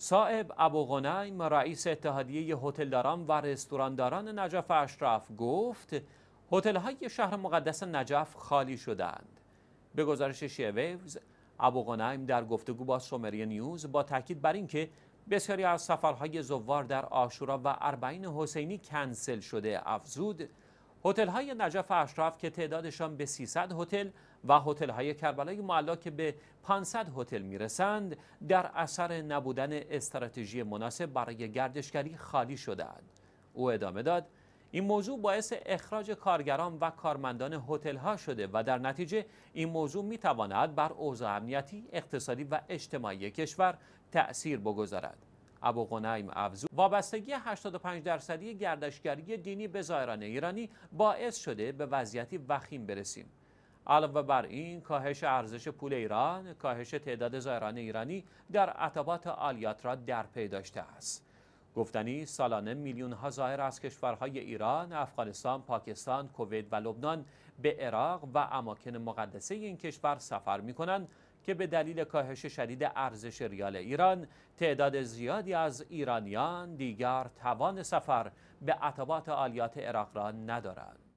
صاحب ابو غنیم رئیس اتحادیه هتلداران و رستورانداران نجف اشرف گفت هتل های شهر مقدس نجف خالی شدند به گزارش شیویوز ابو غنیم در گفتگو با سومری نیوز با تاکید بر اینکه بسیاری از سفرهای زوار در آشورا و اربعین حسینی کنسل شده افزود هتل های نجف اشراف که تعدادشان به 300 هتل و هتل های کربلای معلا که به 500 هتل میرسند در اثر نبودن استراتژی مناسب برای گردشگری خالی شدهاند او ادامه داد این موضوع باعث اخراج کارگران و کارمندان هتل ها شده و در نتیجه این موضوع می بر اوضاع امنیتی، اقتصادی و اجتماعی کشور تأثیر بگذارد. ابو غنیم افزود وابستگی 85 درصدی گردشگری دینی به زائران ایرانی باعث شده به وضعیتی وخیم برسیم علاوه بر این کاهش ارزش پول ایران کاهش تعداد زائران ایرانی در عطبات عالیات را در پی داشته است گفتنی سالانه میلیون ها ظاهر از کشورهای ایران، افغانستان، پاکستان، کووید و لبنان به عراق و اماکن مقدسه این کشور سفر می کنند که به دلیل کاهش شدید ارزش ریال ایران تعداد زیادی از ایرانیان دیگر توان سفر به عطبات آلیات عراق را ندارند.